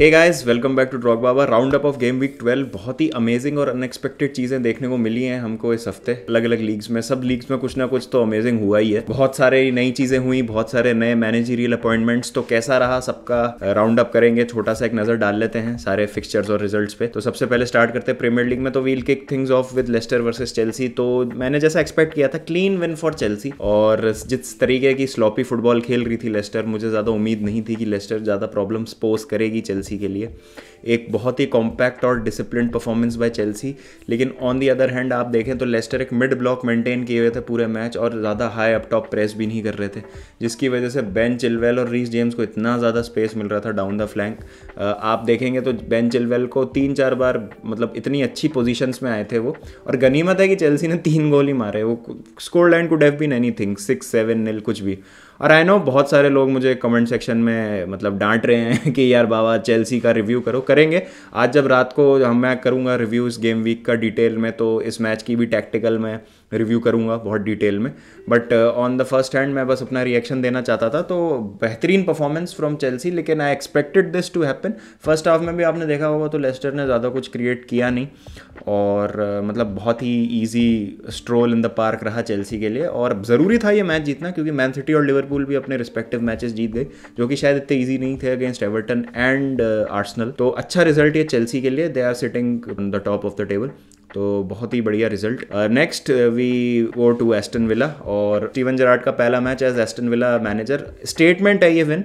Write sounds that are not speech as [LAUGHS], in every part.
hey guys welcome back to ड्रॉक बाबा round up of game week 12 बहुत ही अमेजिंग और अनएक्सपेक्टेड चीजें देखने को मिली हैं हमको इस हफ्ते अलग अलग लीग्स में सब लीग्स में कुछ ना कुछ तो अमेजिंग हुआ ही है बहुत सारे नई चीजें हुई बहुत सारे नए मैनेजरियल अपॉइंटमेंट्स तो कैसा रहा सबका राउंड अप करेंगे छोटा सा एक नजर डाल लेते हैं सारे फिक्सचर्स और रिजल्ट पे तो सबसे पहले स्टार्ट करते हैं प्रीमियर लीग में तो we'll kick things off with Leicester versus Chelsea तो मैंने जैसा एक्सपेक्ट किया था क्लीन विन फॉर चेल्सी और जिस तरीके की स्लॉपी फुटबॉल खेल रही थी लेस्टर मुझे ज्यादा उम्मीद नहीं थी कि लेस्टर ज्यादा प्रॉब्लम पोज करेगी चेल्सी चेल्सी के लिए एक बहुत ही कॉम्पैक्ट और डिसिप्लिन परफॉर्मेंस बाय चेल्सी लेकिन ऑन दी अदर हैंड आप देखें तो लेस्टर एक मिड ब्लॉक मेंटेन किए हुए थे पूरे मैच और ज़्यादा हाई अप टॉप प्रेस भी नहीं कर रहे थे जिसकी वजह से बेन चिलवेल और रीस जेम्स को इतना ज़्यादा स्पेस मिल रहा था डाउन द फ्लैंक आप देखेंगे तो बेन चिलवेल को तीन चार बार मतलब इतनी अच्छी पोजिशंस में आए थे वो और गनीमत है कि चेल्सी ने तीन गोल ही मारे वो score line could have been anything six seven nil कुछ भी और आई नो बहुत सारे लोग मुझे कमेंट सेक्शन में मतलब डांट रहे हैं [LAUGHS] कि यार बाबा चेल्सी का रिव्यू करो करेंगे आज जब रात को हम मैं करूँगा रिव्यू इस गेम वीक का डिटेल में तो इस मैच की भी टैक्टिकल में रिव्यू करूँगा बहुत डिटेल में but on the first hand मैं बस अपना रिएक्शन देना चाहता था तो बेहतरीन परफॉर्मेंस फ्रॉम चेल्सी लेकिन I expected this to happen first half में भी आपने देखा होगा तो लेस्टर ने ज़्यादा कुछ क्रिएट किया नहीं और uh, मतलब बहुत ही easy stroll in the park रहा चेल्सी के लिए और ज़रूरी था ये मैच जीतना क्योंकि मैन सिटी और लिवर लिवरपूल भी अपने रिस्पेक्टिव मैचेस जीत गए जो कि शायद इतने ईजी नहीं थे अगेंस्ट एवर्टन एंड आर्सनल तो अच्छा रिजल्ट ये चेल्सी के लिए they are sitting the top of the table तो बहुत ही बढ़िया result next we go to Aston Villa और स्टीवन जराट का पहला match as Aston Villa manager statement है ये विन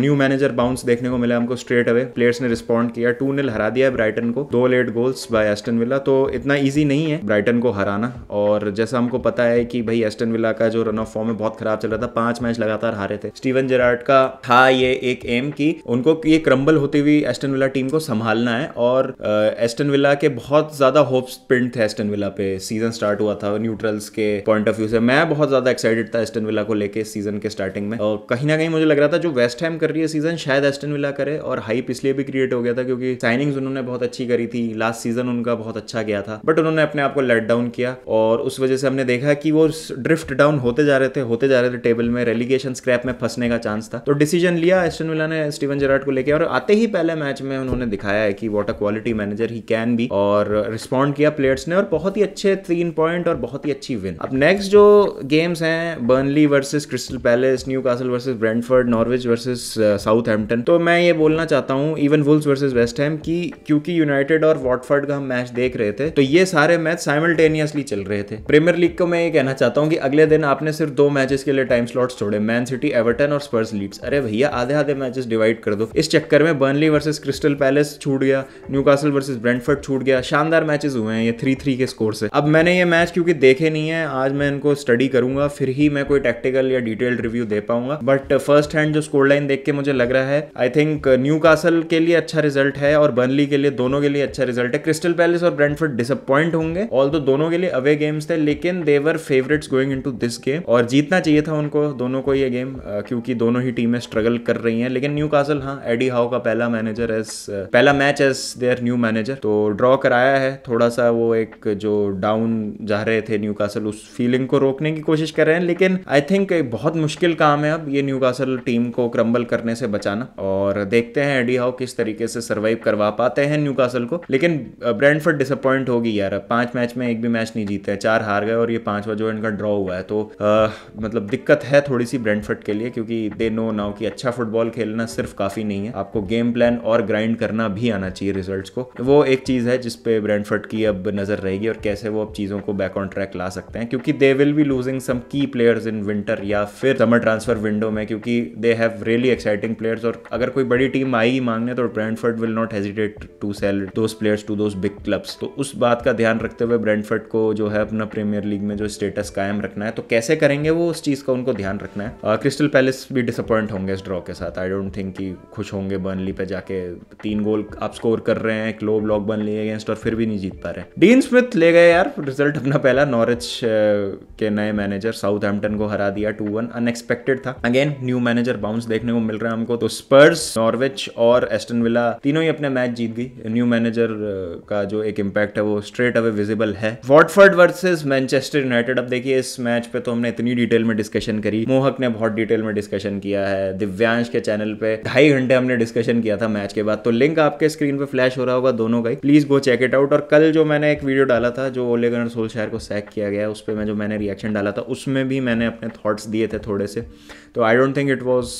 न्यू मैनेजर बाउंस देखने को मिला हमको स्ट्रेट अवे प्लेयर्स ने रिस्पॉन्ड किया टू निल हरा दिया ब्राइटन को दो late goals by Aston Villa तो इतना ईजी नहीं है ब्राइटन को हराना और जैसा हमको पता है कि भाई एस्टन विला का जो रन ऑफ फॉर्म है बहुत खराब चल रहा था पांच मैच लगातार हारे थे स्टीवन जराट का था ये एक एम की उनको ये क्रम्बल होती हुई एस्टन विला टीम को संभालना है और एस्टन uh, विला के बहुत ज्यादा होप्स पिंड थे एस्टन विला पे सीजन स्टार्ट हुआ था न्यूट्रल्स के पॉइंट ऑफ व्यू से मैं बहुत ज्यादा एक्साइटेड था एस्टन विला को लेके सीजन के स्टार्टिंग में और कहीं ना कहीं मुझे लग रहा था जो वेस्ट हैम कर रही है सीजन शायद एस्टन विला करे और हाइप इसलिए भी क्रिएट हो गया था क्योंकि साइनिंग्स उन्होंने बहुत अच्छी करी थी लास्ट सीजन उनका बहुत अच्छा गया था बट उन्होंने अपने आप को लेट डाउन किया और उस वजह से हमने देखा कि वो ड्रिफ्ट डाउन होते जा रहे थे होते जा रहे थे टेबल में रेलिगेशन स्क्रैप में फंसने का चांस था तो डिसीजन लिया एस्टन विला ने स्टीवन जेराट को लेकर और आते ही पहले मैच में उन्होंने दिखाया है कि what a quality manager he can be और रिस्पॉन्ड किया प्लेयर्स ने और बहुत ही अच्छे तीन पॉइंट और बहुत ही अच्छी विन अब नेक्स्ट जो गेम्स हैं Burnley versus Crystal Palace Newcastle versus Brentford Norwich versus Southampton तो मैं ये बोलना चाहता हूँ even Wolves versus West Ham की क्योंकि यूनाइटेड और वॉटफर्ड का हम मैच देख रहे थे तो ये सारे मैच साइमल्टेनियसली चल रहे थे प्रीमियर लीग को मैं ये कहना चाहता हूँ कि अगले दिन आपने सिर्फ दो मैचेस के लिए टाइम स्लॉट्स छोड़े मैन सिटी एवर्टन और स्पर्स लीड्स अरे भैया आधे आधे मैचेस डिवाइड कर दो इस चक्कर में बर्नली वर्सेस क्रिस्टल पैलेस छूट गया न्यू कासल वर्सेज ब्रेंडफर्ड छूट गया शानदार मैचेस हुए हैं है थ्री थ्री के स्कोर से अब मैंने ये मैच क्योंकि देखे नहीं है आज मैं इनको स्टडी करूंगा फिर ही मैं कोई टेक्टिकल या डिटेल्ड रिव्यू दे पाऊंगा बट फर्स्ट हैंड जो स्कोर लाइन देख के मुझे लग रहा है आई थिंक न्यू कासल के लिए अच्छा रिजल्ट है और बर्नली के लिए दोनों के लिए अच्छा रिजल्ट है क्रिस्टल पैलेस और ब्रेंडफर्ड डिसअपॉइंट होंगे ऑल तो दोनों के लिए अवे गेम्स थे लेकिन they're favourites going in this game और जीतना चाहिए था उनको दोनों को ये गेम uh, क्योंकि दोनों ही टीमें स्ट्रगल कर रही हैं लेकिन न्यू कासल हाँ एडी हाउ का पहला मैनेजर एज uh, पहला match as their new manager तो ड्रॉ कराया है थोड़ा सा था वो एक जो डाउन जा रहे थे न्यू कासल उस फीलिंग को रोकने की कोशिश कर रहे हैं लेकिन आई थिंक एक बहुत मुश्किल काम है अब ये न्यू कासल टीम को क्रम्बल करने से बचाना और देखते हैं एडी हाउ किस तरीके से सर्वाइव करवा पाते हैं न्यू कासल को लेकिन ब्रैंडफर्ड डिसअपॉइंट होगी यार पांच मैच में एक भी मैच नहीं जीते चार हार गए और ये पांचवा जो इनका ड्रॉ हुआ है तो आ, मतलब दिक्कत है थोड़ी सी ब्रैंडफर्ड के लिए क्योंकि दे नो नाउ कि अच्छा फुटबॉल खेलना सिर्फ काफी नहीं है आपको गेम प्लान और ग्राइंड करना भी आना चाहिए रिजल्ट को वो एक चीज है जिसपे ब्रैंडफर्ड की अब अब नज़र रहेगी और कैसे वो अब चीज़ों को बैक ऑन ट्रैक ला सकते हैं क्योंकि they will be losing some key players in winter या फिर समर ट्रांसफर विंडो में क्योंकि they have really exciting players और अगर कोई बड़ी टीम आएगी मांगने तो Brentford will not hesitate to sell those players to those big clubs तो उस बात का ध्यान रखते हुए ब्रैंडफर्ड को जो है अपना प्रीमियर लीग में जो स्टेटस कायम रखना है तो कैसे करेंगे वो उस चीज़ का उनको ध्यान रखना है क्रिस्टल uh, पैलेस भी डिसअपॉइंट होंगे इस ड्रॉ के साथ आई डोंट थिंक कि खुश होंगे बर्नली पे जाके तीन गोल आप स्कोर कर रहे हैं एक लो ब्लॉक बर्नली अगेंस्ट और फिर भी नहीं जीत पा रहे डीन स्मिथ ले गए यार रिजल्ट अपना पहला नॉरिच के नए मैनेजर साउथ हेम्पटन को हरा दिया टू वन अनएक्सपेक्टेड था अगेन न्यू मैनेजर बाउंस देखने को मिल रहा है हमको तो स्पर्स नॉर्विच और एस्टन विला तीनों ही अपने मैच जीत गई न्यू मैनेजर का जो एक इम्पैक्ट है वो स्ट्रेट अवे विजिबल है वॉटफर्ड वर्सेज मैनचेस्टर यूनाइटेड अब देखिए इस मैच पे तो हमने इतनी डिटेल में डिस्कशन करी मोहक ने बहुत डिटेल में डिस्कशन किया है दिव्यांश के चैनल पे ढाई घंटे हमने डिस्कशन किया था मैच के बाद तो लिंक आपके स्क्रीन पे फ्लैश हो रहा होगा दोनों का ही please go check it out और कल जो मैंने मैंने एक वीडियो डाला था जो ओले गनर सोल शहर को सैक किया गया उस पर मैं जो मैंने रिएक्शन डाला था उसमें भी मैंने अपने थाट्स दिए थे थोड़े से तो I don't think it was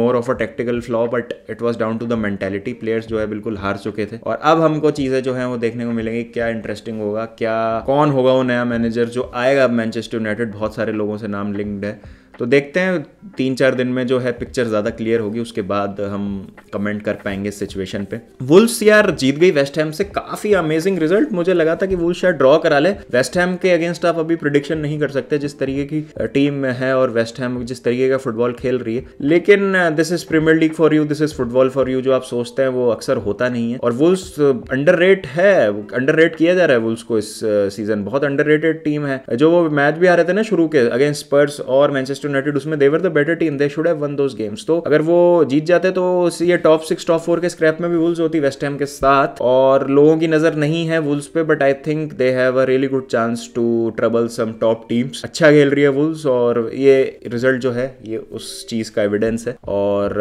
more of a tactical flaw but it was down to the mentality players जो है बिल्कुल हार चुके थे और अब हमको चीज़ें जो हैं वो देखने को मिलेंगी क्या इंटरेस्टिंग होगा क्या कौन होगा वो नया मैनेजर जो आएगा मैनचेस्टर यूनाइटेड बहुत सारे लोगों से नाम लिंक्ड है तो देखते हैं तीन चार दिन में जो है पिक्चर ज़्यादा क्लियर होगी उसके बाद हम कमेंट कर पाएंगे सिचुएशन पे वुल्स यार जीत गई वेस्ट हैम से काफ़ी अमेजिंग रिजल्ट मुझे लगा था कि वुल्स शायद ड्रॉ करा ले वेस्ट हैम के अगेंस्ट आप अभी प्रिडिक्शन नहीं कर सकते जिस तरीके की टीम है और वेस्ट हैम जिस तरीके का फुटबॉल खेल रही है लेकिन this is Premier League for you this is football for you जो आप सोचते हैं वो अक्सर होता नहीं है और वुल्स अंडर है अंडर किया जा रहा है वुल्स को इस सीजन बहुत अंडर टीम है जो वो मैच भी आ रहे थे ना शुरू के अगेंस्ट स्पर्स और मैनचेस्टर यूनाइटेड उसमें they were the better team they should have won those games तो अगर वो जीत जाते तो ये टॉप सिक्स टॉप फोर के स्क्रैप में भी वुल्स होती वेस्ट हैम के साथ और लोगों की नजर नहीं है वुल्स पे but I think they have a really good chance to trouble some top teams अच्छा खेल रही है वुल्स और ये रिजल्ट जो है ये उस चीज का एविडेंस है और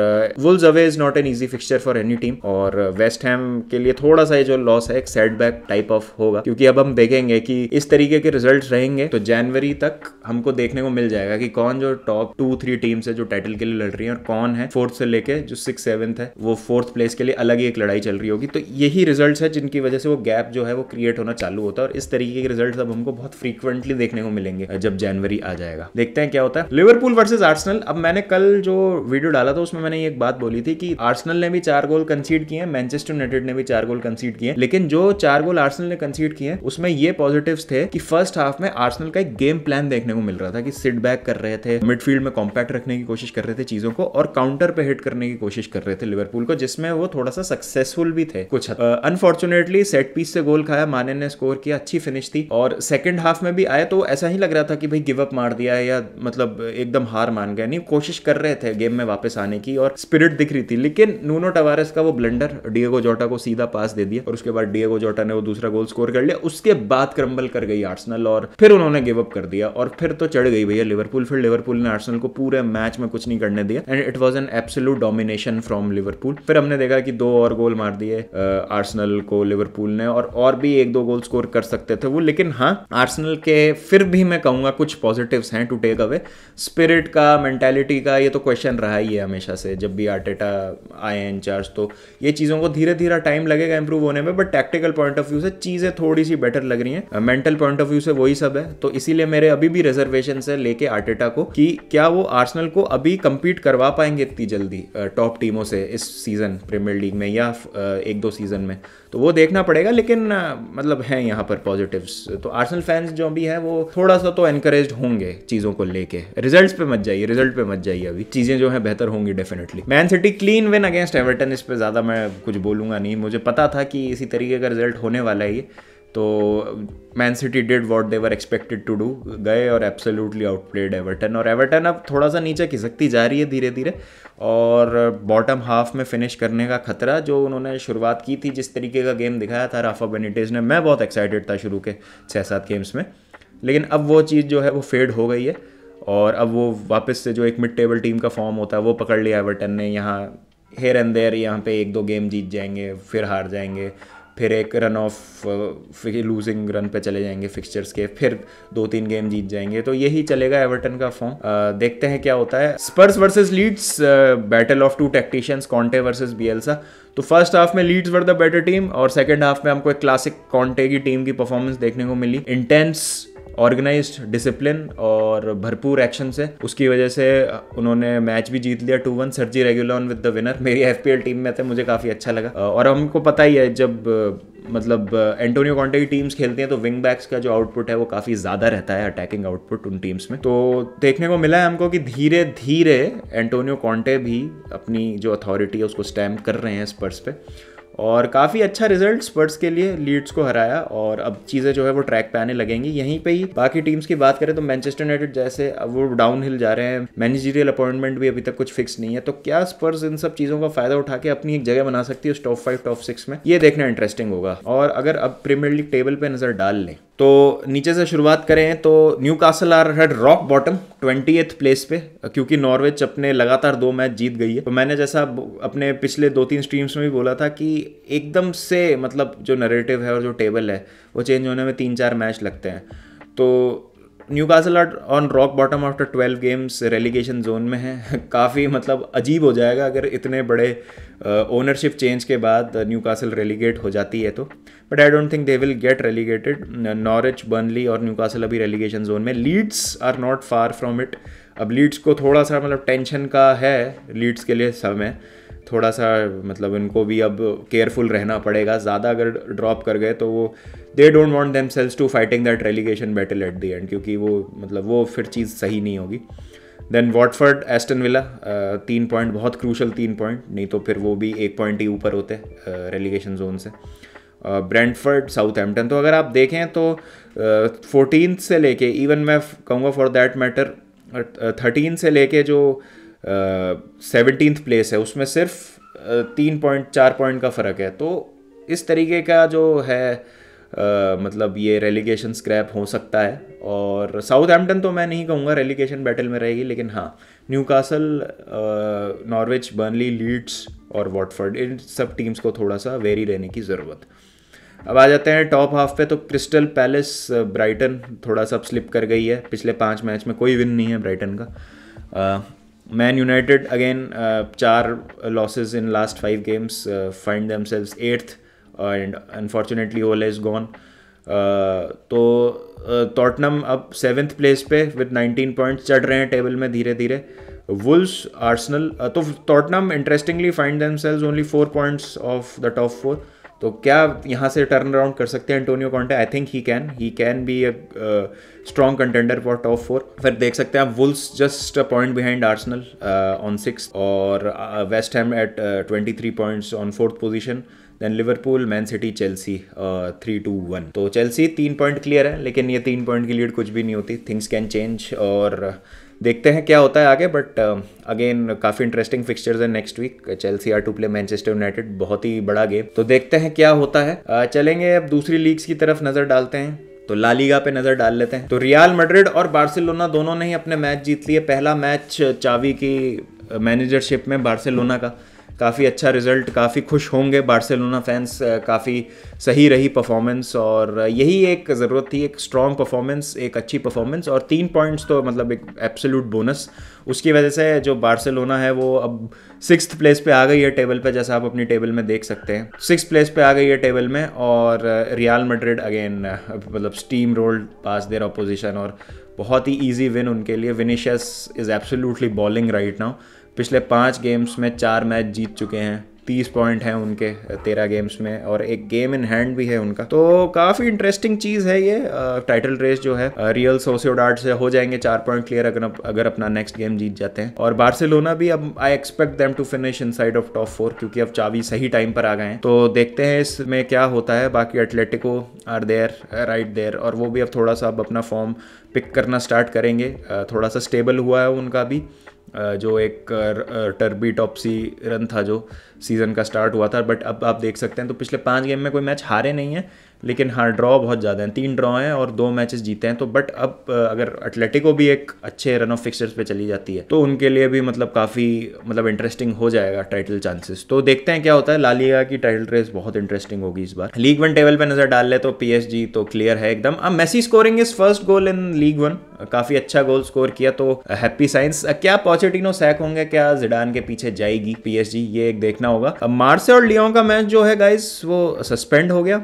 Wolves away is not an easy fixture for any team और वेस्ट uh, हैम के लिए थोड़ा सा ये जो लॉस है एक सेटबैक टाइप ऑफ होगा क्योंकि अब हम देखेंगे कि इस तरीके के रिजल्ट रहेंगे तो जनवरी तक हमको देखने को मिल जाएगा कि कौन जो टॉप टू थ्री टीम्स है जो टाइटल के लिए लड़ रही है और कौन है फोर्थ से लेके जो सिक्स सेवन्थ है वो फोर्थ प्लेस के लिए अलग ही एक लड़ाई चल रही होगी तो यही रिजल्ट है जिनकी वजह से वो गैप जो है वो क्रिएट होना चालू होता है और इस तरीके के रिजल्ट अब हमको बहुत फ्रीक्वेंटली देखने को मिलेंगे जब जनवरी आ जाएगा देखते हैं क्या होता है लिवरपूल वर्सेज आर्सनल अब मैंने कल जो वीडियो डाला था उसमें मैंने एक बात बोली थी कि आर्सनल ने भी चार गोल कंसीड किए हैं मैनचेस्टर यूनाइटेड ने भी चार गोल कंसीड किए लेकिन जो चार गोल आर्सनल ने कंसीड किए उसमें ये पॉजिटिव थे कि फर्स्ट हाफ में आर्सनल का एक गेम प्लान देखने देखने को मिल रहा था कि सिट बैक कर रहे थे मिडफील्ड में कॉम्पैक्ट रखने की कोशिश कर रहे थे चीज़ों को और काउंटर पे हिट करने की कोशिश कर रहे थे लिवरपूल को जिसमें वो थोड़ा सा सक्सेसफुल भी थे कुछ अनफॉर्चुनेटली सेट पीस से गोल खाया माने ने स्कोर किया अच्छी फिनिश थी और सेकेंड हाफ में भी आया तो ऐसा ही लग रहा था कि भाई गिव अप मार दिया या मतलब एकदम हार मान गया नहीं कोशिश कर रहे थे गेम में वापस आने की और स्पिरिट दिख रही थी लेकिन नूनो टवारस का वो ब्लेंडर डिएगो जोटा को सीधा पास दे दिया और उसके बाद डिएगो जोटा ने वो दूसरा गोल स्कोर कर लिया उसके बाद क्रम्बल कर गई आर्सनल और फिर उन्होंने गिव अप कर दिया और फिर तो चढ़ गई भैया लिवरपूल फिर लिवरपूल ने आर्सनल को पूरे मैच में कुछ नहीं करने दिया and it was an absolute domination from Liverpool फिर हमने देखा कि दो और गोल मार दिए आर्सनल को लिवरपूल ने और और भी एक दो गोल स्कोर कर सकते थे वो लेकिन हाँ आर्सनल के फिर भी मैं कहूंगा कुछ पॉजिटिव हैं टू टेक अवे स्पिरिट का मेंटेलिटी का ये तो क्वेश्चन रहा ही है हमेशा से जब भी आर्टेटा आए हैं इंचार्ज तो ये चीज़ों को धीरे धीरे टाइम लगेगा इंप्रूव होने में but tactical point of view से चीज़ें थोड़ी सी बेटर लग रही हैं मेंटल पॉइंट ऑफ व्यू से वही सब है तो इसीलिए मेरे अभी भी रिजर्वेशन है लेके आर्टेटा को कि क्या वो आर्सनल को अभी कंपीट करवा पाएंगे इतनी जल्दी टॉप टीमों से इस सीज़न प्रीमियर लीग में या एक दो सीज़न में तो वो देखना पड़ेगा लेकिन मतलब हैं यहाँ पर पॉजिटिव्स तो आर्सनल फैंस जो भी हैं वो थोड़ा सा तो एनकरेज होंगे चीज़ों को लेके रिजल्ट पे मत जाइए रिजल्ट पे मत जाइए अभी चीज़ें जो हैं बेहतर होंगी definitely Man City clean win against Everton इस पर ज़्यादा मैं कुछ बोलूंगा नहीं मुझे पता था कि इसी तरीके का रिजल्ट होने वाला है ये तो Man City did what they were expected to do गए और आउट आउटप्लेड एवर्टन और एवर्टन अब थोड़ा सा नीचे खिसकती जा रही है धीरे धीरे और बॉटम हाफ में फिनिश करने का खतरा जो उन्होंने शुरुआत की थी जिस तरीके का गेम दिखाया था राफा बेनिटेज ने मैं बहुत एक्साइटेड था शुरू के छः सात गेम्स में लेकिन अब वो चीज़ जो है वो फेड हो गई है और अब वो वापस से जो एक मिड टेबल टीम का फॉर्म होता है वो पकड़ लिया एवर्टन ने यहाँ हेयर एंड देयर यहाँ पे एक दो गेम जीत जाएंगे फिर हार जाएंगे फिर एक रन ऑफ फिर लूजिंग रन पे चले जाएंगे फिक्सचर्स के फिर दो तीन गेम जीत जाएंगे तो यही चलेगा एवर्टन का फॉर्म देखते हैं क्या होता है Spurs versus Leeds battle of two tacticians Conte versus Bielsa तो फर्स्ट हाफ में Leeds were the better team और सेकेंड हाफ में हमको एक क्लासिक कॉन्टे की टीम की परफॉर्मेंस देखने को मिली इंटेंस ऑर्गेनाइज डिसिप्लिन और भरपूर एक्शन से उसकी वजह से उन्होंने मैच भी जीत लिया two one regular Reguilon with the winner मेरी एफ टीम में थे मुझे काफ़ी अच्छा लगा और हमको पता ही है जब मतलब एंटोनियो कॉन्टे की टीम्स खेलती हैं तो विंग बैक्स का जो आउटपुट है वो काफ़ी ज़्यादा रहता है अटैकिंग आउटपुट उन टीम्स में तो देखने को मिला है हमको कि धीरे धीरे एंटोनियो कॉन्टे भी अपनी जो अथॉरिटी है उसको स्टैम्प कर रहे हैं स्पर्स पर और काफ़ी अच्छा रिजल्ट स्पर्ट्स के लिए लीड्स को हराया और अब चीज़ें जो है वो ट्रैक पे आने लगेंगी यहीं पे ही बाकी टीम्स की बात करें तो मैनचेस्टर यूनाइटेड जैसे अब वो डाउन हिल जा रहे हैं मैनेजीरियल अपॉइंटमेंट भी अभी तक कुछ फिक्स नहीं है तो क्या स्पर्स इन सब चीज़ों का फायदा उठा के अपनी एक जगह बना सकती है उस टॉप फाइव टॉप सिक्स में ये देखना इंटरेस्टिंग होगा और अगर अब प्रीमियर लीग टेबल पर नज़र डाल लें तो नीचे से शुरुआत करें तो Newcastle are head rock bottom twenty place पे क्योंकि नॉर्वेज अपने लगातार दो मैच जीत गई है तो मैंने जैसा अपने पिछले दो तीन स्ट्रीम्स में भी बोला था कि एकदम से मतलब जो नरेटिव है और जो टेबल है वो चेंज होने में तीन चार मैच लगते हैं तो Newcastle are on rock bottom after twelve games relegation zone में है [LAUGHS] काफ़ी मतलब अजीब हो जाएगा अगर इतने बड़े ओनरशिप uh, चेंज के बाद न्यू कासल रेलीगेट हो जाती है तो but I don't think they will get relegated Norwich Burnley और न्यू कासल अभी रेलीगेशन जोन में Leeds are not far from it अब लीड्स को थोड़ा सा मतलब टेंशन का है लीड्स के लिए समय थोड़ा सा मतलब इनको भी अब केयरफुल रहना पड़ेगा ज़्यादा अगर ड्रॉप कर गए तो वो they don't want themselves to fighting that relegation battle at the end क्योंकि वो मतलब वो फिर चीज़ सही नहीं होगी देन वॉटफर्ड एस्टन विला तीन पॉइंट बहुत क्रूशल तीन पॉइंट नहीं तो फिर वो भी एक पॉइंट ही ऊपर होते रेलीगेशन uh, जोन से ब्रेंडफर्ड साउथ एम्पटन तो अगर आप देखें तो फोर्टीन uh, से लेके इवन मैं कहूँगा फॉर दैट मैटर थर्टीन से लेके जो सेवनटीन uh, प्लेस है उसमें सिर्फ uh, तीन पॉइंट चार पॉइंट का फ़र्क है तो इस तरीके का जो है मतलब ये रेलीगेशन स्क्रैप हो सकता है और साउथ एम्पटन तो मैं नहीं कहूँगा रेलीगेशन बैटल में रहेगी लेकिन हाँ Newcastle Norwich Burnley Leeds और वॉटफर्ड इन सब टीम्स को थोड़ा सा वेरी रहने की ज़रूरत अब आ जाते हैं टॉप हाफ पे तो क्रिस्टल पैलेस ब्राइटन थोड़ा सा स्लिप कर गई है पिछले पाँच मैच में कोई विन नहीं है ब्राइटन का मैन यूनाइटेड अगेन चार losses in last five games find themselves eighth and unfortunately Ole is gone तो टॉटनम uh, अब सेवेंथ प्लेस पे विद 19 पॉइंट्स चढ़ रहे हैं टेबल में धीरे धीरे वुल्स आर्सनल uh, तो Tottenham interestingly find themselves only four points off the top four तो क्या यहाँ से टर्न अराउंड कर सकते हैं Antonio Conte I think he can he can be a strong contender for top four फिर देख सकते हैं आप Wolves just a point behind Arsenal on six और West Ham at twenty three points on fourth position then Liverpool Man City Chelsea three two one तो Chelsea तीन point clear है लेकिन ये तीन पॉइंट की लीड कुछ भी नहीं होती थिंग्स कैन चेंज और uh, देखते हैं क्या होता है आगे बट अगेन काफ़ी इंटरेस्टिंग फिक्चर्स है next week Chelsea are to play Manchester United बहुत ही बड़ा गेम तो देखते हैं क्या होता है uh, चलेंगे अब दूसरी लीग्स की तरफ नज़र डालते हैं तो लालीगा पे नजर डाल लेते हैं तो रियाल मड्रिड और बार्सिलोना दोनों ने ही अपने मैच जीत लिए पहला मैच चावी की मैनेजरशिप में बार्सिलोना का काफ़ी अच्छा रिजल्ट काफ़ी खुश होंगे बार्सिलोना फैंस काफ़ी सही रही परफॉर्मेंस और यही एक ज़रूरत थी एक स्ट्रॉन्ग परफॉर्मेंस एक अच्छी परफॉर्मेंस और तीन पॉइंट्स तो मतलब एक एब्सोल्यूट बोनस उसकी वजह से जो बार्सिलोना है वो अब सिक्स प्लेस पे आ गई है टेबल पे जैसा आप अपनी टेबल में देख सकते हैं सिक्स प्लेस पे आ गई है टेबल में और रियाल मड्रिड अगेन मतलब steam rolled past their opposition और बहुत ही ईजी विन उनके लिए Vinicius is absolutely balling right now पिछले पाँच गेम्स में चार मैच जीत चुके हैं तीस पॉइंट हैं उनके तेरह गेम्स में और एक गेम इन हैंड भी है उनका तो काफ़ी इंटरेस्टिंग चीज़ है ये टाइटल रेस जो है रियल सोसियोडार्ट से हो जाएंगे चार पॉइंट क्लियर अगर अगर अपना नेक्स्ट गेम जीत जाते हैं और बार्सिलोना भी अब I expect them to finish inside of top four क्योंकि अब चावी सही टाइम पर आ गए हैं तो देखते हैं इसमें क्या होता है बाकी Atletico are there right there और वो भी अब थोड़ा सा अब अपना फॉर्म पिक करना स्टार्ट करेंगे थोड़ा सा स्टेबल हुआ है उनका भी जो एक टर्बी टॉपसी रन था जो सीज़न का स्टार्ट हुआ था बट अब आप देख सकते हैं तो पिछले पाँच गेम में कोई मैच हारे नहीं है लेकिन हाँ ड्रॉ बहुत ज़्यादा हैं तीन ड्रॉ हैं और दो मैचेस जीते हैं तो बट अब अगर एटलेटिको भी एक अच्छे रन ऑफ फिक्सर्स पे चली जाती है तो उनके लिए भी मतलब काफ़ी मतलब इंटरेस्टिंग हो जाएगा टाइटल चांसेस तो देखते हैं क्या होता है लालिया की टाइटल रेस बहुत इंटरेस्टिंग होगी इस बार लीग वन टेबल पर नज़र डाल ले तो पी तो क्लियर है एकदम अब Messi scoring is first goal in Ligue one काफ़ी अच्छा गोल स्कोर किया तो हैप्पी साइंस क्या पॉजिटिनो सैक होंगे क्या जिडान के पीछे जाएगी पी ये एक देखना होगा मार्से और लियो का मैच जो है गाइस वो सस्पेंड हो गया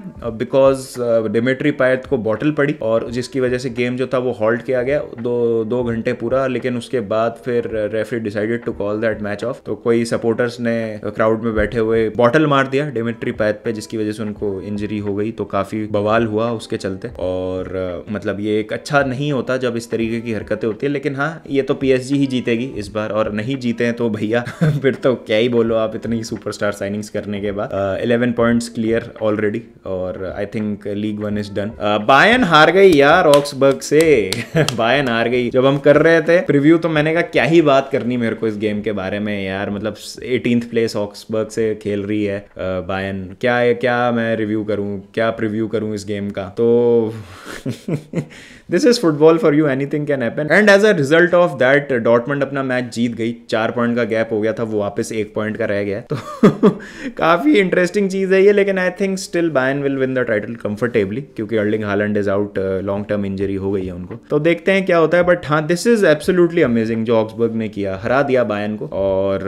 बिकॉज बिकॉज डेमेट्री पायत को बॉटल पड़ी और जिसकी वजह से गेम जो था वो हॉल्ट किया गया दो दो घंटे पूरा लेकिन उसके बाद फिर referee decided to call that match off तो कोई सपोर्टर्स ने क्राउड में बैठे हुए बॉटल मार दिया डेमेट्री पैथ पे जिसकी वजह से उनको इंजरी हो गई तो काफी बवाल हुआ उसके चलते और uh, मतलब ये एक अच्छा नहीं होता जब इस तरीके की हरकतें होती है लेकिन हाँ ये तो पी ही जीतेगी इस बार और नहीं जीते हैं तो भैया [LAUGHS] फिर तो क्या ही बोलो आप इतनी सुपरस्टार साइनिंग्स करने के बाद इलेवन पॉइंट्स क्लियर ऑलरेडी और I think think Ligue one is done Bayern हार गई यार ऑक्सबर्ग से बायन [LAUGHS] हार गई जब हम कर रहे थे प्रिव्यू तो मैंने कहा क्या ही बात करनी मेरे को इस गेम के बारे में यार मतलब एटीन प्लेस ऑक्सबर्ग से खेल रही है बायन uh, क्या क्या मैं रिव्यू करूँ क्या प्रिव्यू करूँ इस गेम का तो [LAUGHS] this is football for you anything can happen and as a result of that Dortmund अपना मैच जीत गई चार पॉइंट का गैप हो गया था वो वापस एक पॉइंट का रह गया तो [LAUGHS] काफी इंटरेस्टिंग चीज है ये लेकिन I think still Bayern will win the title comfortably क्योंकि Erling Haaland is out long term injury हो गई है उनको तो देखते हैं क्या होता है बट हाँ दिस इज एब्सोल्युटली अमेजिंग जो ऑक्सबर्ग ने किया हरा दिया बायन को और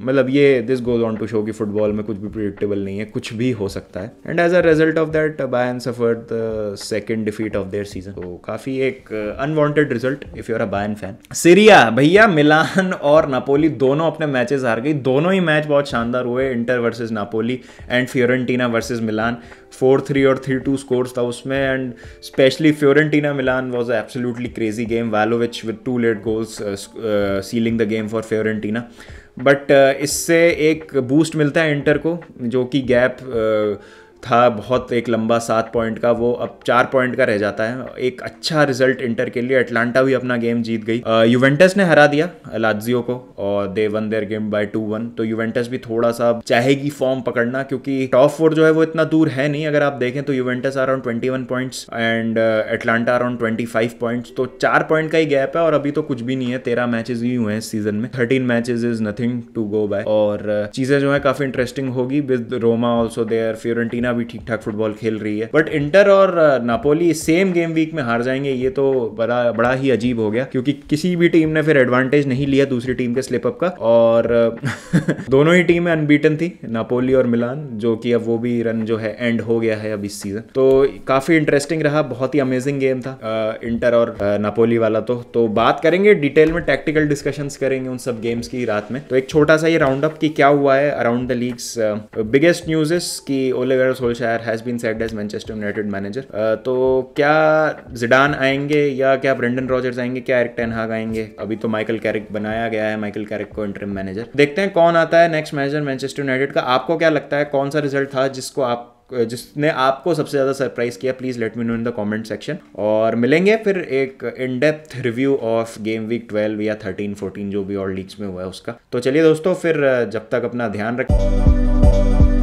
मतलब ये this goes on to show कि फुटबॉल में कुछ भी प्रिडिक्टेबल नहीं है कुछ भी हो सकता है and as a result of that Bayern suffer the second defeat of their season तो काफ़ी एक unwanted result if you're a Bayern fan Serie A भैया मिलान और नापोली दोनों अपने मैचेस हार गई दोनों ही मैच बहुत शानदार हुए Inter versus Napoli and Fiorentina versus Milan four three और थ्री टू स्कोर्स था उसमें and specially Fiorentina Milan was absolutely crazy game Vlahovic with two late goals sealing the game for Fiorentina but इससे एक boost मिलता है inter को जो कि गैप uh, था बहुत एक लंबा सात पॉइंट का वो अब चार पॉइंट का रह जाता है एक अच्छा रिजल्ट इंटर के लिए अटलांटा भी अपना गेम जीत गई यूवेंटस ने हरा दिया लाजियो को और they won their game by two one तो यूवेंटस भी थोड़ा सा चाहेगी फॉर्म पकड़ना क्योंकि टॉप फोर जो है वो इतना दूर है नहीं अगर आप देखें तो Juventus around twenty one points and Atalanta around twenty five points तो चार पॉइंट का ही गैप है और अभी तो कुछ भी नहीं है तेरह मैचेस ही हुए हैं सीजन में thirteen matches is nothing to go by और चीजें जो है काफी इंटरेस्टिंग होगी with Roma also there Fiorentina भी ठीक ठाक फुटबॉल खेल रही है बट इंटर और नापोली सेम गेम वीक में हार जाएंगे ये तो बड़ा बड़ा ही अजीब हो गया क्योंकि किसी भी टीम ने फिर एडवांटेज नहीं लिया दूसरी टीम के स्लिप अप का और [LAUGHS] दोनों ही टीमें अनबीटन थी नापोली और मिलान जो कि अब वो भी रन जो है एंड हो गया है अब इस सीजन तो काफी इंटरेस्टिंग रहा बहुत ही अमेजिंग गेम था इंटर और नापोली वाला तो तो बात करेंगे डिटेल में टैक्टिकल डिस्कशंस करेंगे उन सब गेम्स की रात में तो एक छोटा सा ये राउंड अप की क्या हुआ है around the league's biggest news is की Ole Gunnar Solskjaer has been said as Manchester United manager तो क्या जिडान आएंगे या क्या ब्रेंडन रॉजर्स आएंगे क्या एरिक टेनहाग आएंगे अभी तो माइकल कैरिक बनाया गया है माइकल कैरिक को इंटरम मैनेजर देखते हैं कौन आता है नेक्स्ट मैनेजर मैनचेस्टर यूनाइटेड का आपको क्या लगता है कौन सा रिजल्ट था जिसको आप जिसने आपको सबसे ज़्यादा सरप्राइज़ किया please let me know in the comment section और मिलेंगे फिर एक in depth review of game week 12 या 13 14 जो भी और लीग्स में हुआ है उसका तो चलिए दोस्तों फिर जब तक अपना ध्यान रखें